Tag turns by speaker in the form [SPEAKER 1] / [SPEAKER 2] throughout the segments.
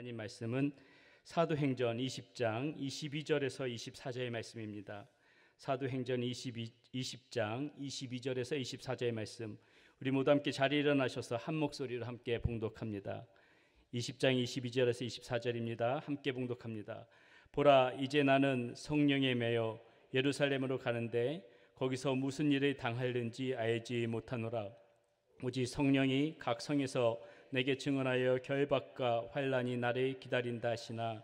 [SPEAKER 1] 하나님 말씀은 사도행전 20장 22절에서 24절의 말씀입니다. 사도행전 22, 20장 22절에서 24절의 말씀 우리 모두 함께 자리 일어나셔서 한 목소리로 함께 봉독합니다. 20장 22절에서 24절입니다. 함께 봉독합니다. 보라 이제 나는 성령에 매여 예루살렘으로 가는데 거기서 무슨 일을 당할는지 알지 못하노라. 오직 성령이 각 성에서 내게 증언하여 결박과 환란이 나를 기다린다 하시나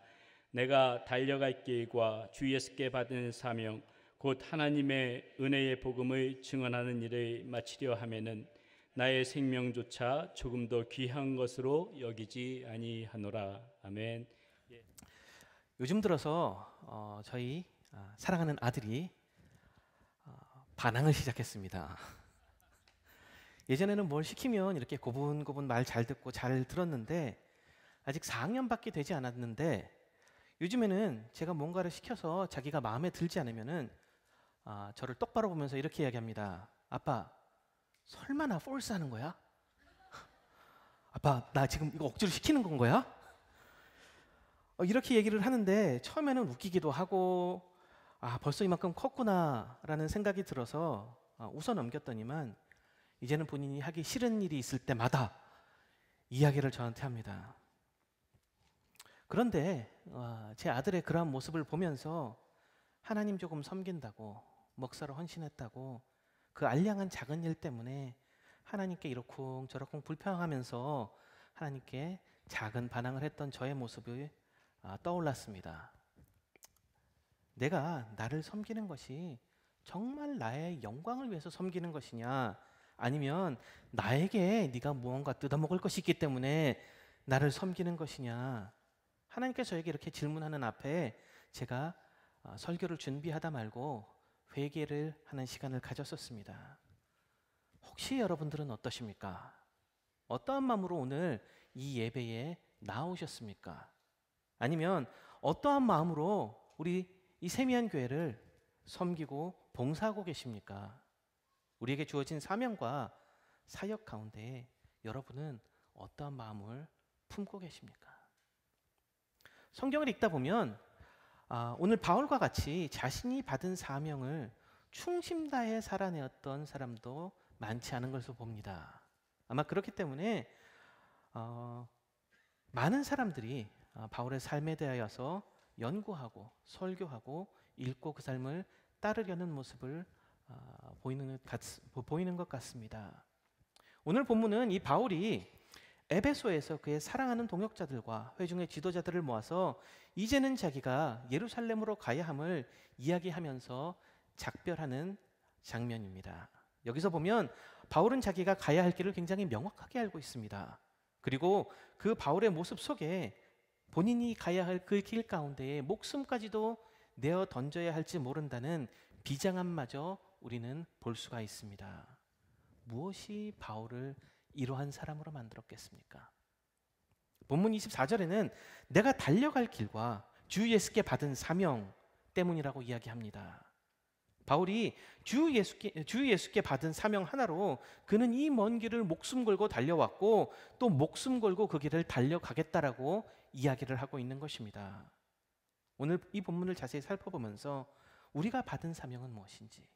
[SPEAKER 1] 내가 달려갈 길과 주의수서께 받은 사명 곧 하나님의 은혜의 복음을 증언하는 일을 마치려 하면은 나의 생명조차 조금 더 귀한 것으로 여기지 아니하노라 아멘. 예. 요즘 들어서 어, 저희 아, 사랑하는 아들이 어, 반항을 시작했습니다. 예전에는 뭘 시키면 이렇게 고분고분 말 잘 듣고 잘 들었는데 아직 4학년밖에 되지 않았는데 요즘에는 제가 뭔가를 시켜서 자기가 마음에 들지 않으면은 아, 저를 똑바로 보면서 이렇게 이야기합니다. 아빠, 설마 나 폴스 하는 거야? 아빠, 나 지금 이거 억지로 시키는 건 거야? 어, 이렇게 얘기를 하는데 처음에는 웃기기도 하고 아, 벌써 이만큼 컸구나라는 생각이 들어서 아, 웃어 넘겼더니만 이제는 본인이 하기 싫은 일이 있을 때마다 이야기를 저한테 합니다. 그런데 어, 제 아들의 그러한 모습을 보면서 하나님 조금 섬긴다고 목사로 헌신했다고 그 알량한 작은 일 때문에 하나님께 이렇쿵 저렇쿵 불평하면서 하나님께 작은 반항을 했던 저의 모습이 아, 떠올랐습니다. 내가 나를 섬기는 것이 정말 나의 영광을 위해서 섬기는 것이냐 아니면 나에게 네가 무언가 뜯어먹을 것이 있기 때문에 나를 섬기는 것이냐? 하나님께서 저에게 이렇게 질문하는 앞에 제가 어, 설교를 준비하다 말고 회개를 하는 시간을 가졌었습니다. 혹시 여러분들은 어떠십니까? 어떠한 마음으로 오늘 이 예배에 나오셨습니까? 아니면 어떠한 마음으로 우리 이 세미한 교회를 섬기고 봉사하고 계십니까? 우리에게 주어진 사명과 사역 가운데 여러분은 어떠한 마음을 품고 계십니까? 성경을 읽다 보면 아, 오늘 바울과 같이 자신이 받은 사명을 충심 다해 살아내었던 사람도 많지 않은 것으 봅니다. 아마 그렇기 때문에 어, 많은 사람들이 아, 바울의 삶에 대하여서 연구하고 설교하고 읽고 그 삶을 따르려는 모습을 아, 보이는 것, 같, 보이는 것 같습니다. 오늘 본문은 이 바울이 에베소에서 그의 사랑하는 동역자들과 회중의 지도자들을 모아서 이제는 자기가 예루살렘으로 가야 함을 이야기하면서 작별하는 장면입니다. 여기서 보면 바울은 자기가 가야 할 길을 굉장히 명확하게 알고 있습니다. 그리고 그 바울의 모습 속에 본인이 가야 할그 길 가운데에 목숨까지도 내어 던져야 할지 모른다는 비장함마저 우리는 볼 수가 있습니다. 무엇이 바울을 이러한 사람으로 만들었겠습니까? 본문 24절에는 내가 달려갈 길과 주 예수께 받은 사명 때문이라고 이야기합니다. 바울이 주 예수께, 주 예수께 받은 사명 하나로 그는 이 먼 길을 목숨 걸고 달려왔고 또 목숨 걸고 그 길을 달려가겠다라고 이야기를 하고 있는 것입니다. 오늘 이 본문을 자세히 살펴보면서 우리가 받은 사명은 무엇인지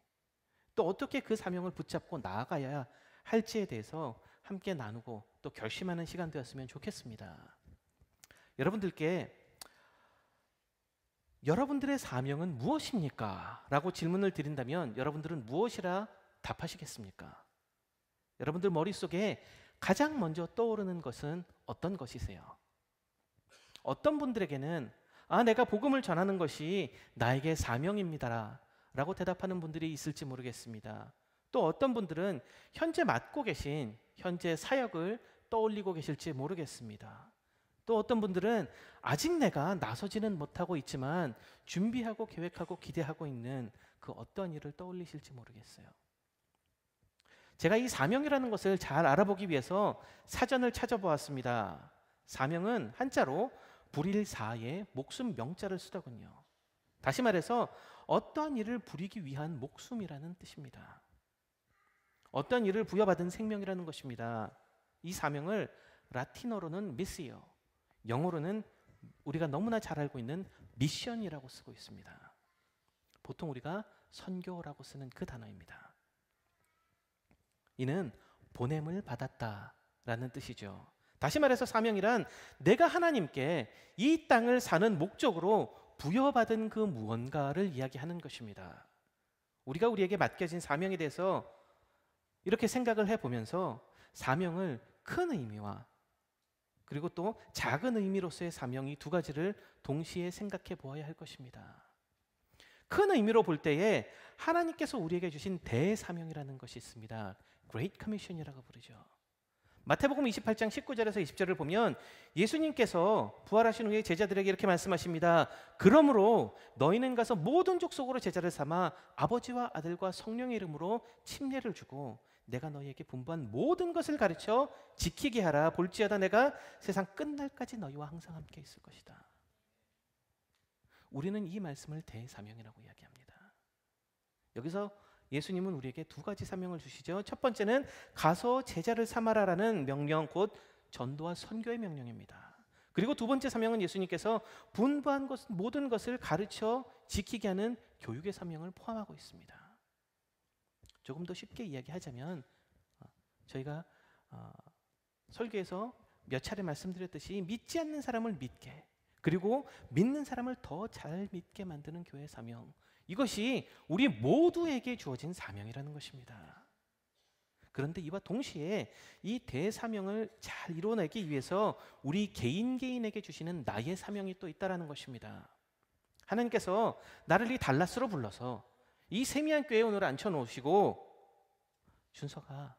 [SPEAKER 1] 또 어떻게 그 사명을 붙잡고 나아가야 할지에 대해서 함께 나누고 또 결심하는 시간 되었으면 좋겠습니다. 여러분들께 여러분들의 사명은 무엇입니까? 라고 질문을 드린다면 여러분들은 무엇이라 답하시겠습니까? 여러분들 머릿속에 가장 먼저 떠오르는 것은 어떤 것이세요? 어떤 분들에게는 아, 내가 복음을 전하는 것이 나에게 사명입니다라 라고 대답하는 분들이 있을지 모르겠습니다. 또 어떤 분들은 현재 맡고 계신 현재 사역을 떠올리고 계실지 모르겠습니다. 또 어떤 분들은 아직 내가 나서지는 못하고 있지만 준비하고 계획하고 기대하고 있는 그 어떤 일을 떠올리실지 모르겠어요. 제가 이 사명이라는 것을 잘 알아보기 위해서 사전을 찾아보았습니다. 사명은 한자로 불일사의 목숨 명자를 쓰더군요. 다시 말해서 어떠한 일을 부리기 위한 목숨이라는 뜻입니다. 어떤 일을 부여받은 생명이라는 것입니다. 이 사명을 라틴어로는 미시요, 영어로는 우리가 너무나 잘 알고 있는 미션이라고 쓰고 있습니다. 보통 우리가 선교라고 쓰는 그 단어입니다. 이는 보냄을 받았다라는 뜻이죠. 다시 말해서 사명이란 내가 하나님께 이 땅을 사는 목적으로 부여받은 그 무언가를 이야기하는 것입니다. 우리가 우리에게 맡겨진 사명에 대해서 이렇게 생각을 해보면서 사명을 큰 의미와 그리고 또 작은 의미로서의 사명이 두 가지를 동시에 생각해 보아야 할 것입니다. 큰 의미로 볼 때에 하나님께서 우리에게 주신 대사명이라는 것이 있습니다. Great Commission이라고 부르죠. 마태복음 28장 19절에서 20절을 보면 예수님께서 부활하신 후에 제자들에게 이렇게 말씀하십니다. 그러므로 너희는 가서 모든 족속으로 제자를 삼아 아버지와 아들과 성령의 이름으로 침례를 주고 내가 너희에게 분부한 모든 것을 가르쳐 지키게 하라. 볼지하다 내가 세상 끝날까지 너희와 항상 함께 있을 것이다. 우리는 이 말씀을 대사명이라고 이야기합니다. 여기서 예수님은 우리에게 두 가지 사명을 주시죠. 첫 번째는 가서 제자를 삼아라라는 명령 곧 전도와 선교의 명령입니다. 그리고 두 번째 사명은 예수님께서 분부한 것, 모든 것을 가르쳐 지키게 하는 교육의 사명을 포함하고 있습니다. 조금 더 쉽게 이야기하자면 어, 저희가 어, 설교에서 몇 차례 말씀드렸듯이 믿지 않는 사람을 믿게 그리고 믿는 사람을 더 잘 믿게 만드는 교회 사명 이것이 우리 모두에게 주어진 사명이라는 것입니다. 그런데 이와 동시에 이 대사명을 잘 이뤄내기 위해서 우리 개인 개인에게 주시는 나의 사명이 또 있다라는 것입니다. 하나님께서 나를 이 달라스로 불러서 이 세미한 꾀에 오늘 앉혀 놓으시고 준서가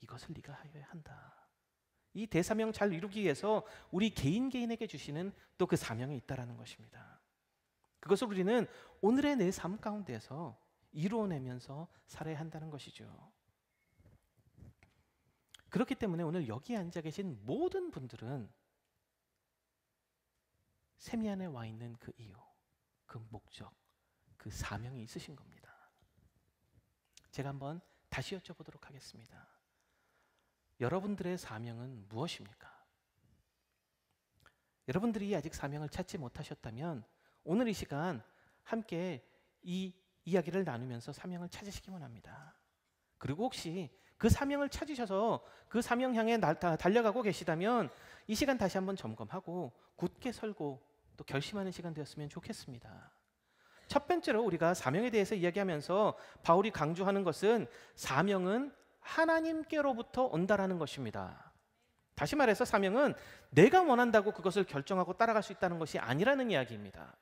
[SPEAKER 1] 이것을 네가 하여야 한다. 이 대사명 잘 이루기 위해서 우리 개인 개인에게 주시는 또 그 사명이 있다라는 것입니다. 그것을 우리는 오늘의 내 삶 가운데서 이루어내면서 살아야 한다는 것이죠. 그렇기 때문에 오늘 여기 앉아 계신 모든 분들은 세미안에 와 있는 그 이유, 그 목적, 그 사명이 있으신 겁니다. 제가 한번 다시 여쭤보도록 하겠습니다. 여러분들의 사명은 무엇입니까? 여러분들이 아직 사명을 찾지 못하셨다면 오늘 이 시간 함께 이 이야기를 나누면서 사명을 찾으시기 원합니다. 그리고 혹시 그 사명을 찾으셔서 그 사명 향해 달려가고 계시다면 이 시간 다시 한번 점검하고 굳게 설고 또 결심하는 시간 되었으면 좋겠습니다. 첫 번째로 우리가 사명에 대해서 이야기하면서 바울이 강조하는 것은 사명은 하나님께로부터 온다라는 것입니다. 다시 말해서 사명은 내가 원한다고 그것을 결정하고 따라갈 수 있다는 것이 아니라는 이야기입니다.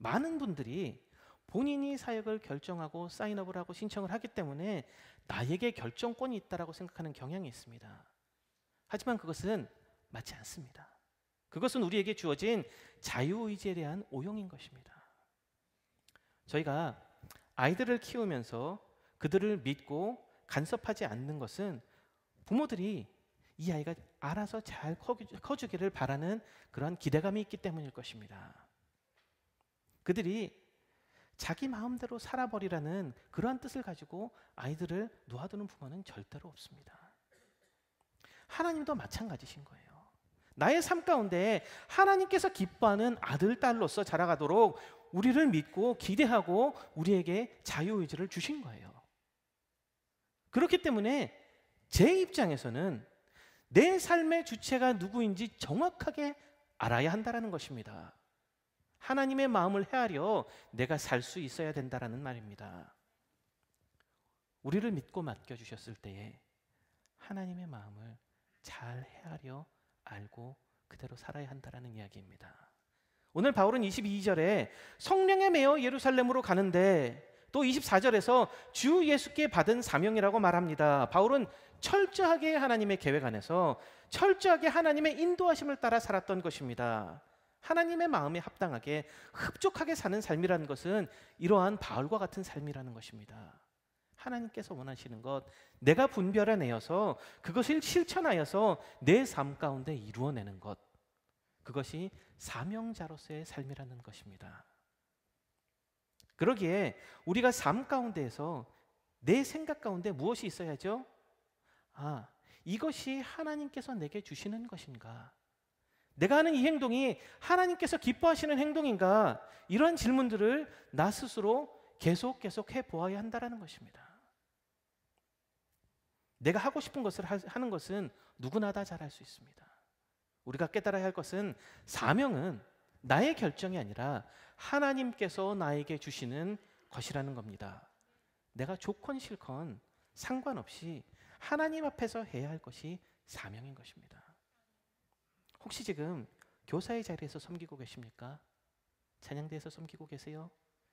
[SPEAKER 1] 많은 분들이 본인이 사역을 결정하고 사인업을 하고 신청을 하기 때문에 나에게 결정권이 있다라고 생각하는 경향이 있습니다. 하지만 그것은 맞지 않습니다. 그것은 우리에게 주어진 자유의지에 대한 오용인 것입니다. 저희가 아이들을 키우면서 그들을 믿고 간섭하지 않는 것은 부모들이 이 아이가 알아서 잘 커주기를 바라는 그러 기대감이 있기 때문일 것입니다. 그들이 자기 마음대로 살아버리라는 그러한 뜻을 가지고 아이들을 놓아두는 부모는 절대로 없습니다. 하나님도 마찬가지신 거예요. 나의 삶 가운데 하나님께서 기뻐하는 아들, 딸로서 자라가도록 우리를 믿고 기대하고 우리에게 자유의지를 주신 거예요. 그렇기 때문에 제 입장에서는 내 삶의 주체가 누구인지 정확하게 알아야 한다는 것입니다. 하나님의 마음을 헤아려 내가 살 수 있어야 된다라는 말입니다. 우리를 믿고 맡겨 주셨을 때에 하나님의 마음을 잘 헤아려 알고 그대로 살아야 한다라는 이야기입니다. 오늘 바울은 22절에 성령에 매여 예루살렘으로 가는데 또 24절에서 주 예수께 받은 사명이라고 말합니다. 바울은 철저하게 하나님의 계획 안에서 철저하게 하나님의 인도하심을 따라 살았던 것입니다. 하나님의 마음에 합당하게 흡족하게 사는 삶이라는 것은 이러한 바울과 같은 삶이라는 것입니다. 하나님께서 원하시는 것, 내가 분별해내어서 그것을 실천하여서 내 삶 가운데 이루어내는 것, 그것이 사명자로서의 삶이라는 것입니다. 그러기에 우리가 삶 가운데에서 내 생각 가운데 무엇이 있어야죠? 아, 이것이 하나님께서 내게 주시는 것인가? 내가 하는 이 행동이 하나님께서 기뻐하시는 행동인가? 이러 질문들을 나 스스로 계속 계속 해 보아야 한다라는 것입니다. 내가 하고 싶은 것을 하는 것은 누구나 다 잘할 수 있습니다. 우리가 깨달아야 할 것은 사명은 나의 결정이 아니라 하나님께서 나에게 주시는 것이라는 겁니다. 내가 좋건 싫건 상관없이 하나님 앞에서 해야 할 것이 사명인 것입니다. 혹시 지금 교사의 자리에서 섬기고 계십니까? 찬양대에서 섬기고 계세요?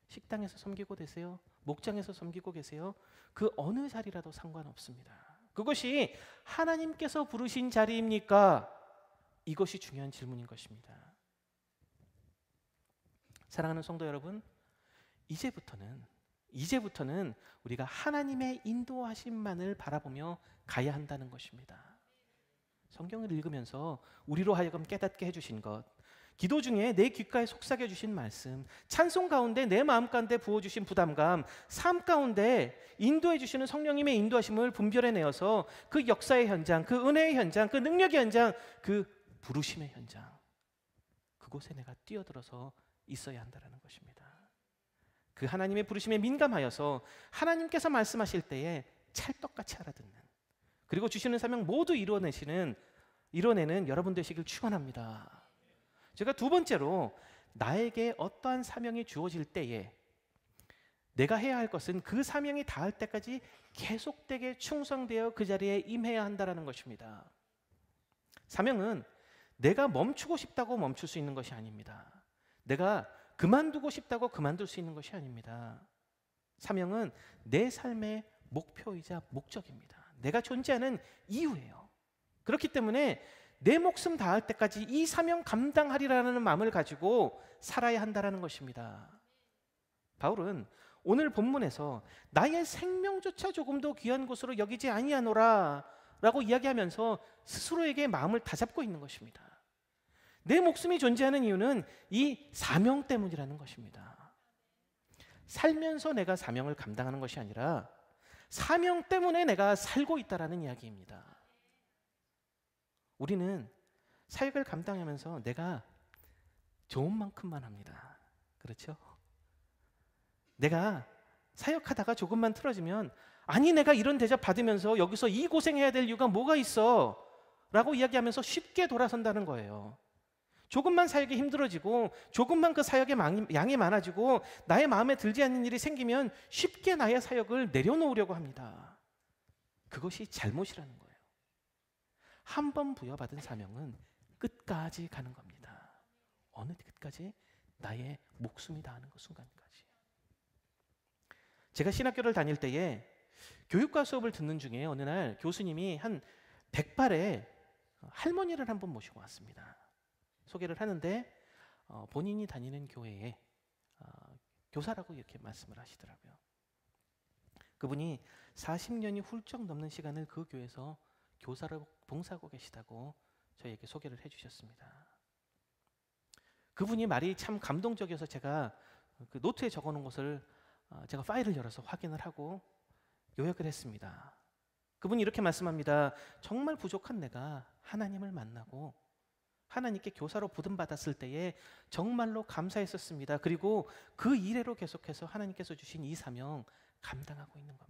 [SPEAKER 1] 식당에서 섬기고 계세요? 목장에서 섬기고 계세요? 그 어느 자리라도 상관없습니다. 그것이 하나님께서 부르신 자리입니까? 이것이 중요한 질문인 것입니다. 사랑하는 성도 여러분, 이제부터는 이제부터는 우리가 하나님의 인도하심만을 바라보며 가야 한다는 것입니다. 성경을 읽으면서 우리로 하여금 깨닫게 해주신 것, 기도 중에 내 귓가에 속삭여 주신 말씀, 찬송 가운데 내 마음 가운데 부어 주신 부담감, 삶 가운데 인도해 주시는 성령님의 인도하심을 분별해 내어서 그 역사의 현장, 그 은혜의 현장, 그 능력의 현장, 그 부르심의 현장. 그곳에 내가 뛰어들어서 있어야 한다는 것입니다. 그 하나님의 부르심에 민감하여서 하나님께서 말씀하실 때에 찰떡같이 알아듣는 그리고 주시는 사명 모두 이루어내시는 이뤄내는 여러분 되시길 축원합니다. 제가 두 번째로 나에게 어떠한 사명이 주어질 때에 내가 해야 할 것은 그 사명이 닿을 때까지 계속되게 충성되어 그 자리에 임해야 한다라는 것입니다. 사명은 내가 멈추고 싶다고 멈출 수 있는 것이 아닙니다. 내가 그만두고 싶다고 그만둘 수 있는 것이 아닙니다. 사명은 내 삶의 목표이자 목적입니다. 내가 존재하는 이유예요. 그렇기 때문에 내 목숨 다할 때까지 이 사명 감당하리라는 마음을 가지고 살아야 한다는 것입니다. 바울은 오늘 본문에서 나의 생명조차 조금도 귀한 것으로 여기지 아니하노라라고 이야기하면서 스스로에게 마음을 다잡고 있는 것입니다. 내 목숨이 존재하는 이유는 이 사명 때문이라는 것입니다. 살면서 내가 사명을 감당하는 것이 아니라 사명 때문에 내가 살고 있다라는 이야기입니다. 우리는 사역을 감당하면서 내가 좋은 만큼만 합니다. 그렇죠? 내가 사역하다가 조금만 틀어지면 아니 내가 이런 대접 받으면서 여기서 이 고생해야 될 이유가 뭐가 있어? 라고 이야기하면서 쉽게 돌아선다는 거예요. 조금만 살기 힘들어지고 조금만 그 사역의 양이 많아지고 나의 마음에 들지 않는 일이 생기면 쉽게 나의 사역을 내려놓으려고 합니다. 그것이 잘못이라는 거예요. 한 번 부여받은 사명은 끝까지 가는 겁니다. 어느 끝까지? 나의 목숨이 다하는 그 순간까지. 제가 신학교를 다닐 때에 교육과 수업을 듣는 중에 어느 날 교수님이 한1 발의 할머니를 한번 모시고 왔습니다. 소개를 하는데 어, 본인이 다니는 교회에 어, 교사라고 이렇게 말씀을 하시더라고요. 그분이 40년이 훌쩍 넘는 시간을 그 교회에서 교사를 봉사하고 계시다고 저희에게 소개를 해주셨습니다. 그분이 말이 참 감동적이어서 제가 그 노트에 적어놓은 것을 어, 제가 파일을 열어서 확인을 하고 요약을 했습니다. 그분이 이렇게 말씀합니다. 정말 부족한 내가 하나님을 만나고 하나님께 교사로 부름받았을 때에 정말로 감사했었습니다. 그리고 그 이래로 계속해서 하나님께서 주신 이 사명 감당하고 있는 겁니다.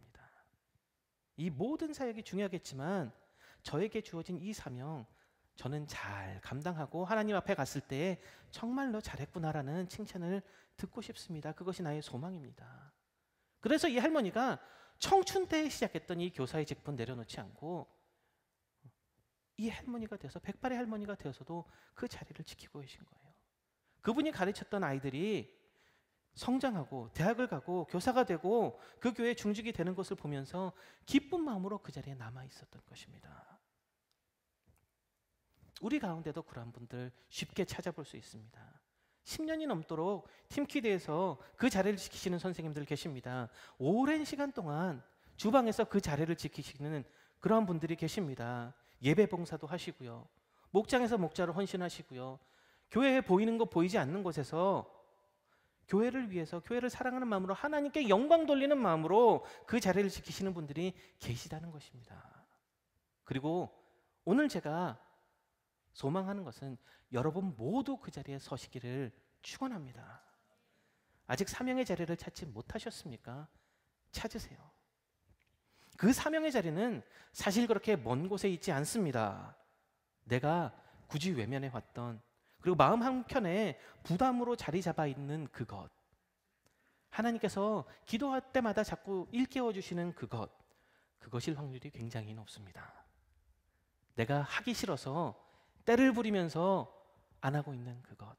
[SPEAKER 1] 이 모든 사역이 중요하겠지만 저에게 주어진 이 사명 저는 잘 감당하고 하나님 앞에 갔을 때 정말로 잘했구나라는 칭찬을 듣고 싶습니다. 그것이 나의 소망입니다. 그래서 이 할머니가 청춘 때 시작했던 이 교사의 직분 내려놓지 않고 이 할머니가 되어서 백발의 할머니가 되어서도 그 자리를 지키고 계신 거예요. 그분이 가르쳤던 아이들이 성장하고 대학을 가고 교사가 되고 그 교회 중직이 되는 것을 보면서 기쁜 마음으로 그 자리에 남아 있었던 것입니다. 우리 가운데도 그러 분들 쉽게 찾아볼 수 있습니다. 10년이 넘도록 팀키드에서 그 자리를 지키시는 선생님들 계십니다. 오랜 시간 동안 주방에서 그 자리를 지키시는 그러한 분들이 계십니다. 예배 봉사도 하시고요. 목장에서 목자로 헌신하시고요. 교회에 보이는 것 보이지 않는 곳에서 교회를 위해서 교회를 사랑하는 마음으로 하나님께 영광 돌리는 마음으로 그 자리를 지키시는 분들이 계시다는 것입니다. 그리고 오늘 제가 소망하는 것은 여러분 모두 그 자리에 서시기를 축원합니다. 아직 사명의 자리를 찾지 못하셨습니까? 찾으세요. 그 사명의 자리는 사실 그렇게 먼 곳에 있지 않습니다. 내가 굳이 외면해 왔던 그리고 마음 한켠에 부담으로 자리 잡아 있는 그것. 하나님께서 기도할 때마다 자꾸 일깨워 주시는 그것. 그것일 확률이 굉장히 높습니다. 내가 하기 싫어서 때를 부리면서 안 하고 있는 그것.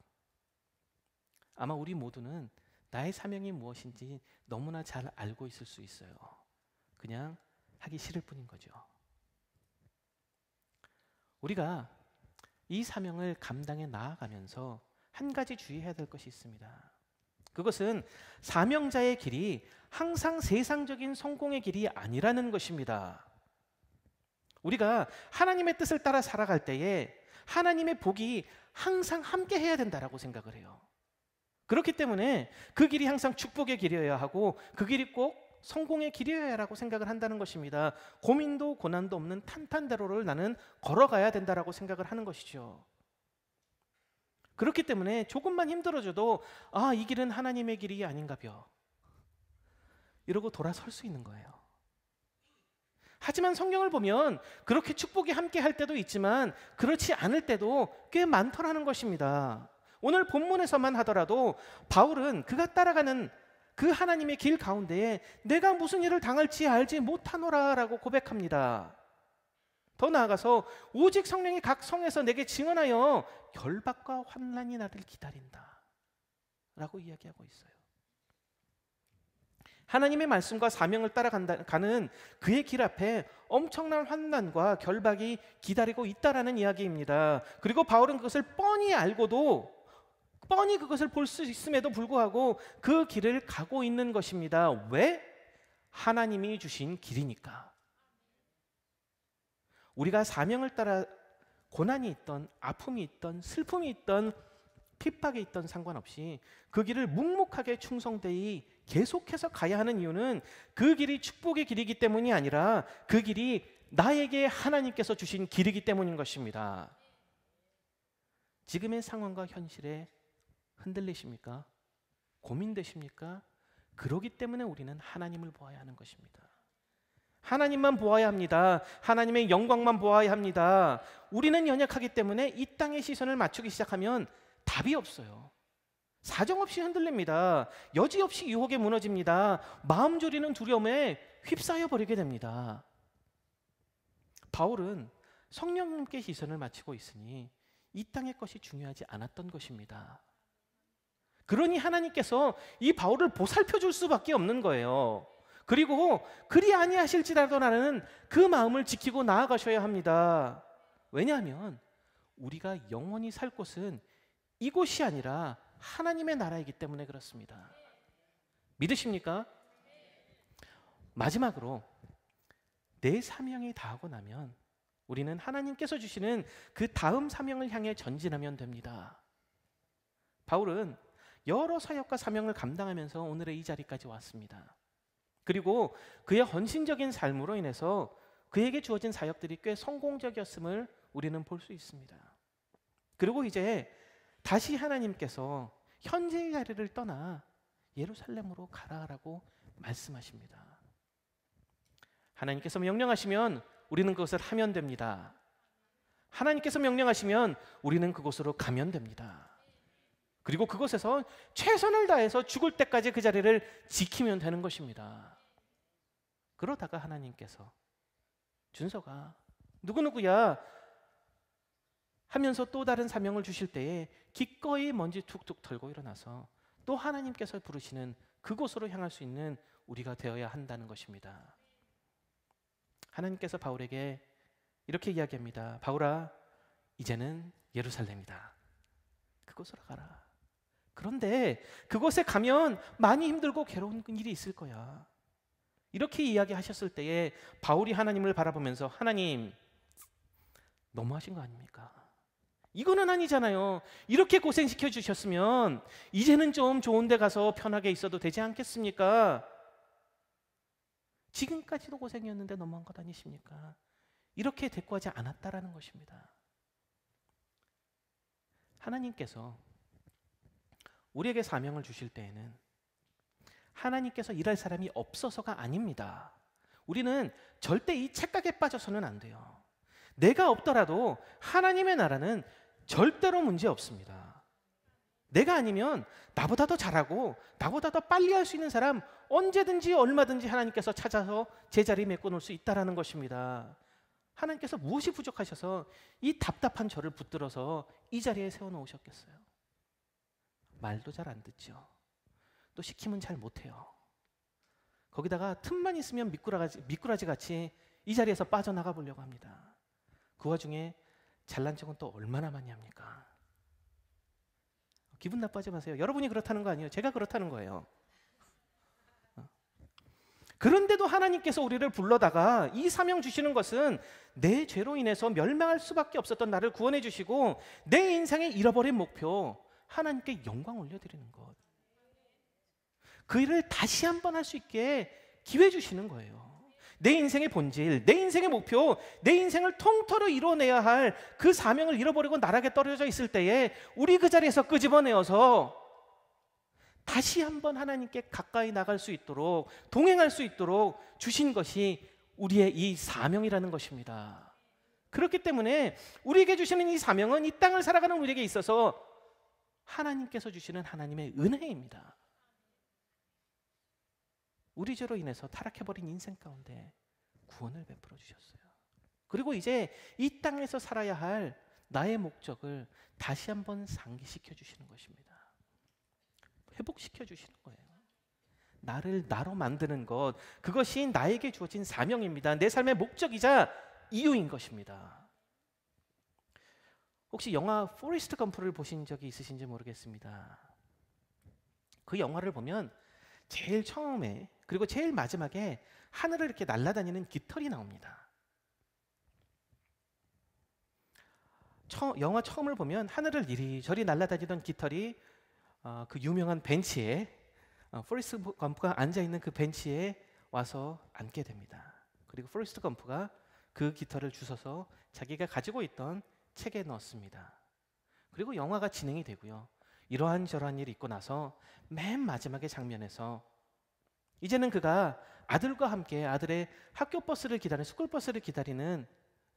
[SPEAKER 1] 아마 우리 모두는 나의 사명이 무엇인지 너무나 잘 알고 있을 수 있어요. 그냥 하기 싫을 뿐인 거죠. 우리가 이 사명을 감당해 나아가면서 한 가지 주의해야 될 것이 있습니다. 그것은 사명자의 길이 항상 세상적인 성공의 길이 아니라는 것입니다. 우리가 하나님의 뜻을 따라 살아갈 때에 하나님의 복이 항상 함께 해야 된다라고 생각을 해요. 그렇기 때문에 그 길이 항상 축복의 길이어야 하고 그 길이 꼭 성공의 길이라고 어야 생각을 한다는 것입니다. 고민도 고난도 없는 탄탄대로를 나는 걸어가야 된다라고 생각을 하는 것이죠. 그렇기 때문에 조금만 힘들어져도 아, 이 길은 하나님의 길이 아닌가벼. 이러고 돌아설 수 있는 거예요. 하지만 성경을 보면 그렇게 축복이 함께 할 때도 있지만 그렇지 않을 때도 꽤 많더라는 것입니다. 오늘 본문에서만 하더라도 바울은 그가 따라가는 그 하나님의 길 가운데에 내가 무슨 일을 당할지 알지 못하노라라고 고백합니다. 더 나아가서 오직 성령이 각 성에서 내게 증언하여 결박과 환란이 나를 기다린다. 라고 이야기하고 있어요. 하나님의 말씀과 사명을 따라가는 그의 길 앞에 엄청난 환난과 결박이 기다리고 있다라는 이야기입니다. 그리고 바울은 그것을 뻔히 알고도 뻔히 그것을 볼 수 있음에도 불구하고 그 길을 가고 있는 것입니다. 왜? 하나님이 주신 길이니까. 우리가 사명을 따라 고난이 있던 아픔이 있던 슬픔이 있던 핍박에 있던 상관없이 그 길을 묵묵하게 충성되이 계속해서 가야 하는 이유는 그 길이 축복의 길이기 때문이 아니라 그 길이 나에게 하나님께서 주신 길이기 때문인 것입니다. 지금의 상황과 현실에 흔들리십니까? 고민되십니까? 그러기 때문에 우리는 하나님을 보아야 하는 것입니다. 하나님만 보아야 합니다. 하나님의 영광만 보아야 합니다. 우리는 연약하기 때문에 이 땅의 시선을 맞추기 시작하면 답이 없어요. 사정없이 흔들립니다. 여지없이 유혹에 무너집니다. 마음 졸이는 두려움에 휩싸여 버리게 됩니다. 바울은 성령님께 시선을 맞추고 있으니 이 땅의 것이 중요하지 않았던 것입니다. 그러니 하나님께서 이 바울을 보살펴 줄 수밖에 없는 거예요. 그리고 그리 아니하실지라도 나는 그 마음을 지키고 나아가셔야 합니다. 왜냐하면 우리가 영원히 살 곳은 이곳이 아니라 하나님의 나라이기 때문에 그렇습니다. 믿으십니까? 마지막으로 내 사명이 다하고 나면 우리는 하나님께서 주시는 그 다음 사명을 향해 전진하면 됩니다. 바울은 여러 사역과 사명을 감당하면서 오늘의 이 자리까지 왔습니다. 그리고 그의 헌신적인 삶으로 인해서 그에게 주어진 사역들이 꽤 성공적이었음을 우리는 볼 수 있습니다. 그리고 이제 다시 하나님께서 현재의 자리를 떠나 예루살렘으로 가라라고 말씀하십니다. 하나님께서 명령하시면 우리는 그것을 하면 됩니다. 하나님께서 명령하시면 우리는 그곳으로 가면 됩니다. 그리고 그곳에서 최선을 다해서 죽을 때까지 그 자리를 지키면 되는 것입니다. 그러다가 하나님께서 준서가 누구누구야 하면서 또 다른 사명을 주실 때에 기꺼이 먼지 툭툭 털고 일어나서 또 하나님께서 부르시는 그곳으로 향할 수 있는 우리가 되어야 한다는 것입니다. 하나님께서 바울에게 이렇게 이야기합니다. 바울아, 이제는 예루살렘이다. 그곳으로 가라. 그런데 그곳에 가면 많이 힘들고 괴로운 일이 있을 거야. 이렇게 이야기하셨을 때에 바울이 하나님을 바라보면서 하나님 너무하신 거 아닙니까? 이거는 아니잖아요. 이렇게 고생시켜 주셨으면 이제는 좀 좋은 데 가서 편하게 있어도 되지 않겠습니까? 지금까지도 고생이었는데 너무한 것 아니십니까? 이렇게 대꾸하지 않았다라는 것입니다. 하나님께서 우리에게 사명을 주실 때에는 하나님께서 일할 사람이 없어서가 아닙니다. 우리는 절대 이 착각에 빠져서는 안 돼요. 내가 없더라도 하나님의 나라는 절대로 문제 없습니다. 내가 아니면 나보다 더 잘하고 나보다 더 빨리 할 수 있는 사람 언제든지 얼마든지 하나님께서 찾아서 제자리 메꿔놓을 수 있다라는 것입니다. 하나님께서 무엇이 부족하셔서 이 답답한 저를 붙들어서 이 자리에 세워놓으셨겠어요? 말도 잘 안 듣죠. 또 시키면 잘 못해요. 거기다가 틈만 있으면 미꾸라지, 미꾸라지 같이 이 자리에서 빠져나가 보려고 합니다. 그 와중에 잘난 척은 또 얼마나 많이 합니까? 기분 나빠지 마세요. 여러분이 그렇다는 거 아니에요. 제가 그렇다는 거예요. 어. 그런데도 하나님께서 우리를 불러다가 이 사명 주시는 것은 내 죄로 인해서 멸망할 수밖에 없었던 나를 구원해 주시고 내 인생의 잃어버린 목표, 하나님께 영광 올려드리는 것. 그 일을 다시 한번 할 수 있게 기회 주시는 거예요. 내 인생의 본질, 내 인생의 목표, 내 인생을 통틀어 이뤄내야 할 그 사명을 잃어버리고 나락에 떨어져 있을 때에 우리 그 자리에서 끄집어내어서 다시 한번 하나님께 가까이 나갈 수 있도록 동행할 수 있도록 주신 것이 우리의 이 사명이라는 것입니다. 그렇기 때문에 우리에게 주시는 이 사명은 이 땅을 살아가는 우리에게 있어서 하나님께서 주시는 하나님의 은혜입니다. 우리 죄로 인해서 타락해버린 인생 가운데 구원을 베풀어 주셨어요. 그리고 이제 이 땅에서 살아야 할 나의 목적을 다시 한번 상기시켜 주시는 것입니다. 회복시켜 주시는 거예요. 나를 나로 만드는 것, 그것이 나에게 주어진 사명입니다. 내 삶의 목적이자 이유인 것입니다. 혹시 영화 포레스트 검프를 보신 적이 있으신지 모르겠습니다. 그 영화를 보면 제일 처음에 그리고 제일 마지막에 하늘을 이렇게 날아다니는 깃털이 나옵니다. 처, 영화 처음을 보면 하늘을 이리저리 날아다니던 깃털이 어, 그 유명한 벤치에 어, 포레스트 검프가 앉아 있는 그 벤치에 와서 앉게 됩니다. 그리고 포레스트 검프가 그 깃털을 주워서 자기가 가지고 있던 책에 넣었습니다. 그리고 영화가 진행이 되고요. 이러한 저러한 일이 있고 나서 맨마지막에 장면에서 이제는 그가 아들과 함께 아들의 학교 버스를 기다리는 스쿨 버스를 기다리는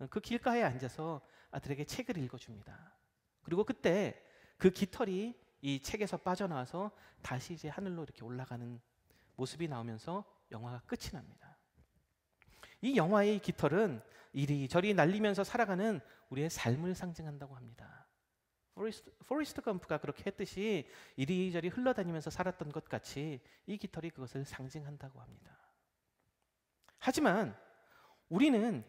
[SPEAKER 1] 그 길가에 앉아서 아들에게 책을 읽어줍니다. 그리고 그때 그 깃털이 이 책에서 빠져나와서 다시 이제 하늘로 이렇게 올라가는 모습이 나오면서 영화가 끝이 납니다. 이 영화의 깃털은 이리저리 날리면서 살아가는 우리의 삶을 상징한다고 합니다. 포레스트, 포레스트 검프가 그렇게 했듯이 이리저리 흘러다니면서 살았던 것 같이 이 깃털이 그것을 상징한다고 합니다. 하지만 우리는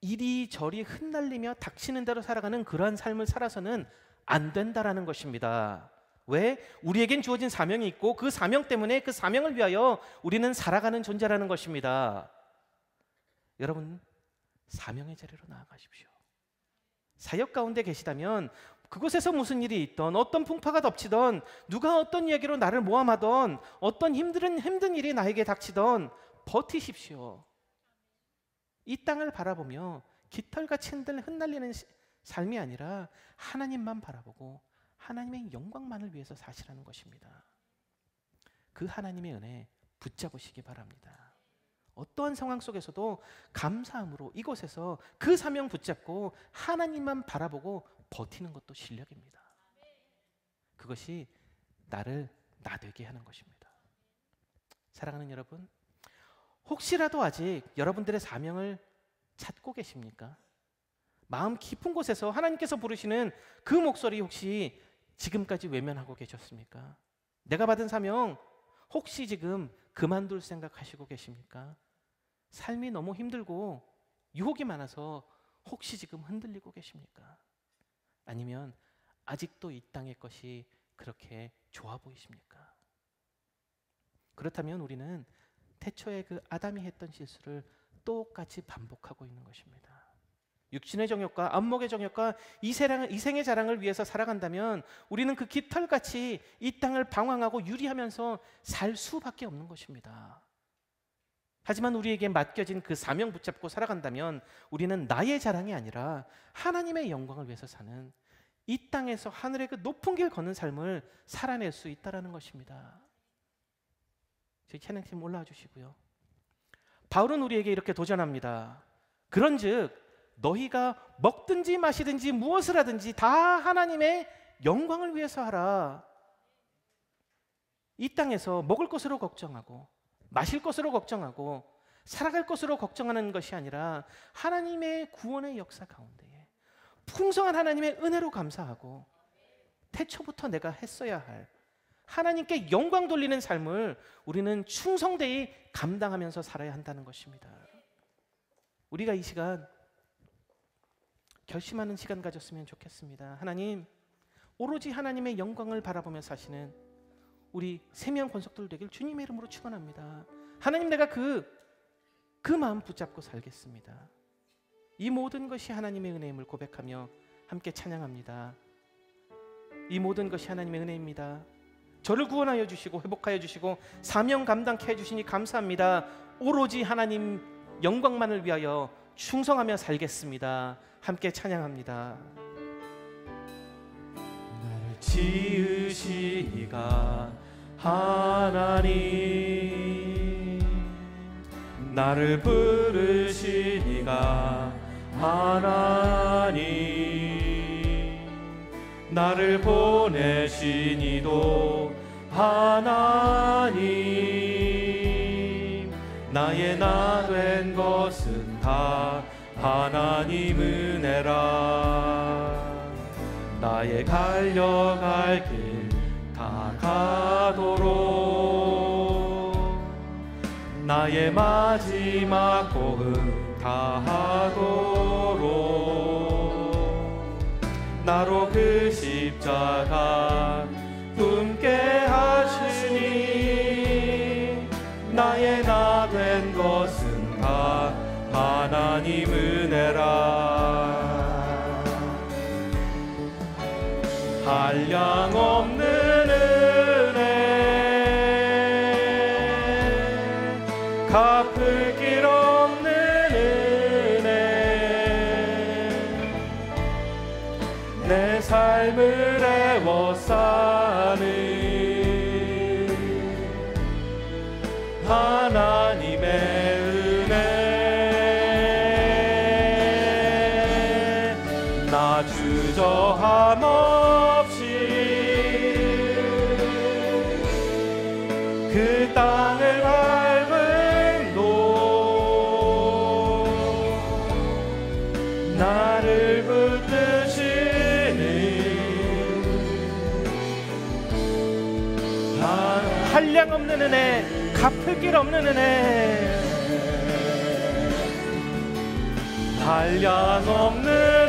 [SPEAKER 1] 이리저리 흩날리며 닥치는 대로 살아가는 그러한 삶을 살아서는 안 된다라는 것입니다. 왜? 우리에겐 주어진 사명이 있고 그 사명 때문에 그 사명을 위하여 우리는 살아가는 존재라는 것입니다. 여러분 사명의 자리로 나아가십시오. 사역 가운데 계시다면 그곳에서 무슨 일이 있던 어떤 풍파가 덮치던 누가 어떤 이야기로 나를 모함하던 어떤 힘든 힘든 일이 나에게 닥치던 버티십시오. 이 땅을 바라보며 깃털같이 흩날리는 삶이 아니라 하나님만 바라보고 하나님의 영광만을 위해서 사시라는 것입니다. 그 하나님의 은혜 붙잡으시기 바랍니다. 어떠한 상황 속에서도 감사함으로 이곳에서 그 사명 붙잡고 하나님만 바라보고 버티는 것도 실력입니다. 그것이 나를 나되게 하는 것입니다. 사랑하는 여러분, 혹시라도 아직 여러분들의 사명을 찾고 계십니까? 마음 깊은 곳에서 하나님께서 부르시는 그 목소리 혹시 지금까지 외면하고 계셨습니까? 내가 받은 사명 혹시 지금 그만둘 생각하시고 계십니까? 삶이 너무 힘들고 유혹이 많아서 혹시 지금 흔들리고 계십니까? 아니면 아직도 이 땅의 것이 그렇게 좋아 보이십니까? 그렇다면 우리는 태초에 그 아담이 했던 실수를 똑같이 반복하고 있는 것입니다. 육신의 정욕과 안목의 정욕과 이생의 자랑을 위해서 살아간다면 우리는 그 깃털같이 이 땅을 방황하고 유리하면서 살 수밖에 없는 것입니다. 하지만 우리에게 맡겨진 그 사명 붙잡고 살아간다면 우리는 나의 자랑이 아니라 하나님의 영광을 위해서 사는 이 땅에서 하늘의 그 높은 길 걷는 삶을 살아낼 수 있다라는 것입니다. 저희 찬양팀 올라와 주시고요. 바울은 우리에게 이렇게 도전합니다. 그런즉 너희가 먹든지 마시든지 무엇을 하든지 다 하나님의 영광을 위해서 하라. 이 땅에서 먹을 것으로 걱정하고 마실 것으로 걱정하고 살아갈 것으로 걱정하는 것이 아니라 하나님의 구원의 역사 가운데에 풍성한 하나님의 은혜로 감사하고 태초부터 내가 했어야 할 하나님께 영광 돌리는 삶을 우리는 충성되이 감당하면서 살아야 한다는 것입니다. 우리가 이 시간 결심하는 시간 가졌으면 좋겠습니다. 하나님, 오로지 하나님의 영광을 바라보며 사시는 우리 세미한 권속들 되길 주님의 이름으로 축원합니다. 하나님 내가 그그 그 마음 붙잡고 살겠습니다. 이 모든 것이 하나님의 은혜임을 고백하며 함께 찬양합니다. 이 모든 것이 하나님의 은혜입니다. 저를 구원하여 주시고 회복하여 주시고 사명 감당케 해 주시니 감사합니다. 오로지 하나님 영광만을 위하여 충성하며 살겠습니다. 함께 찬양합니다.
[SPEAKER 2] 지으시니가
[SPEAKER 1] 하나님
[SPEAKER 2] 나를 부르시니가 하나님 나를 보내시니도 하나님 나의 나된 것은 다 하나님 은혜라 나의 갈려갈길 다 가도록 나의 마지막 고음 다 하도록 나로 그 십자가 품게 하시니 나의 나 된 것은 다 하나님 은혜라 한량없는 은혜 갚을 길 없는 은혜 내 삶을
[SPEAKER 1] 분량 없는 은혜, 갚을 길 없는 은혜. 한량
[SPEAKER 2] 없는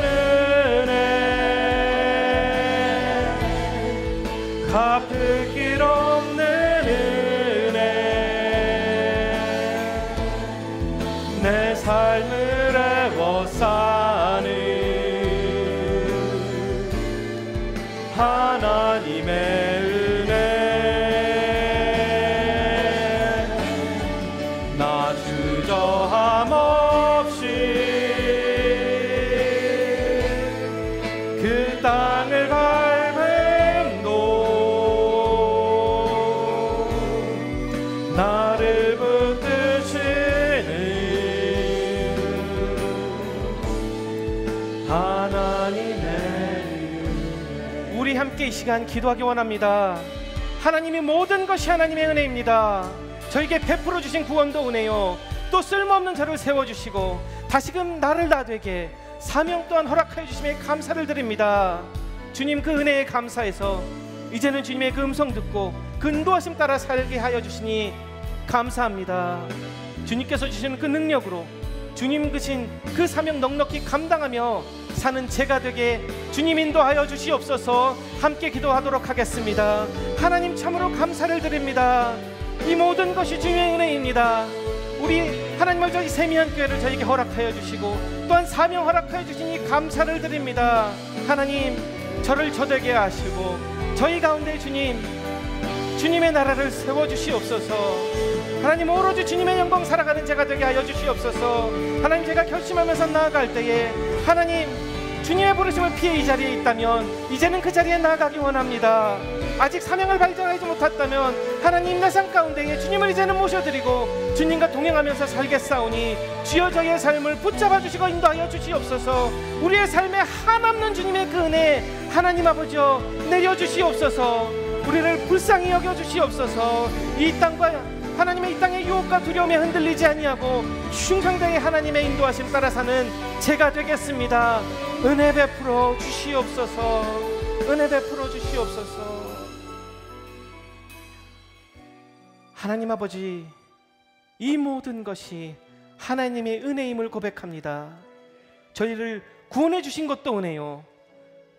[SPEAKER 1] 함께 이 시간 기도하기 원합니다. 하나님이 모든 것이 하나님의 은혜입니다. 저에게 베풀어 주신 구원도 은혜요. 또 쓸모없는 자를 세워 주시고 다시금 나를 나되게 사명 또한 허락하여 주심에 감사를 드립니다. 주님 그 은혜에 감사해서 이제는 주님의 그 음성 듣고 근도하심 따라 살게 하여 주시니 감사합니다. 주님께서 주시는 그 능력으로 주님 그신 그 사명 넉넉히 감당하며 사는 제가 되게 주님 인도하여 주시옵소서 함께 기도하도록 하겠습니다. 하나님 참으로 감사를 드립니다. 이 모든 것이 주님의 은혜입니다. 우리 하나님을 저희 세미한 교회를 저에게 허락하여 주시고 또한 사명 허락하여 주시니 감사를 드립니다. 하나님 저를 저되게 하시고 저희 가운데 주님 주님의 나라를 세워 주시옵소서. 하나님 오로지 주님의 영광 살아가는 제가 되게 하여 주시옵소서 하나님 제가 결심하면서 나아갈 때에 하나님 주님의 부르심을 피해 이 자리에 있다면 이제는 그 자리에 나아가기 원합니다. 아직 사명을 발견하지 못했다면 하나님 내삶 가운데에 주님을 이제는 모셔드리고 주님과 동행하면서 살겠사오니 주여 저의 삶을 붙잡아 주시고 인도하여 주시옵소서 우리의 삶에 한없는 주님의 그 은혜 하나님 아버지여 내려주시옵소서 우리를 불쌍히 여겨 주시옵소서 이 땅과 하나님의 이 땅의 유혹과 두려움에 흔들리지 아니하고 충성되게 하나님의 인도하심 따라 사는 제가 되겠습니다. 은혜 베풀어 주시옵소서. 은혜 베풀어 주시옵소서. 하나님 아버지, 이 모든 것이 하나님의 은혜임을 고백합니다. 저희를 구원해 주신 것도 은혜요.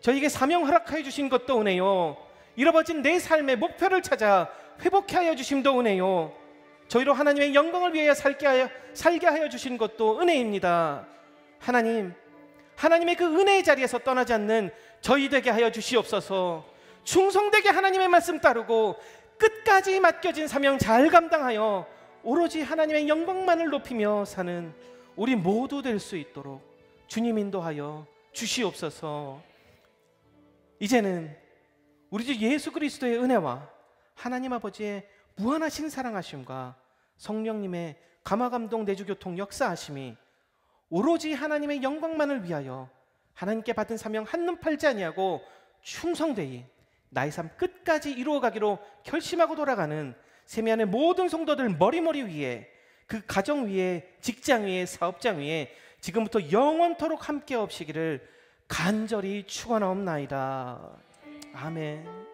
[SPEAKER 1] 저에게 사명 허락하 주신 것도 은혜요. 잃어버진 내 삶의 목표를 찾아 회복케 하여 주심도 은혜요. 저희로 하나님의 영광을 위하여 살게 하여, 살게 하여 주신 것도 은혜입니다. 하나님, 하나님의 그 은혜의 자리에서 떠나지 않는 저희 되게 하여 주시옵소서. 충성되게 하나님의 말씀 따르고 끝까지 맡겨진 사명 잘 감당하여 오로지 하나님의 영광만을 높이며 사는 우리 모두 될 수 있도록 주님 인도하여 주시옵소서. 이제는 우리 주 예수 그리스도의 은혜와 하나님 아버지의 무한하신 사랑하심과 성령님의 감화감동 내주교통 역사하심이 오로지 하나님의 영광만을 위하여 하나님께 받은 사명 한눈 팔지 아니하고 충성되이 나의 삶 끝까지 이루어가기로 결심하고 돌아가는 세미안의 모든 성도들 머리머리 위에 그 가정 위에 직장 위에 사업장 위에 지금부터 영원토록 함께 없시기를 간절히 축원하옵나이다. 아멘.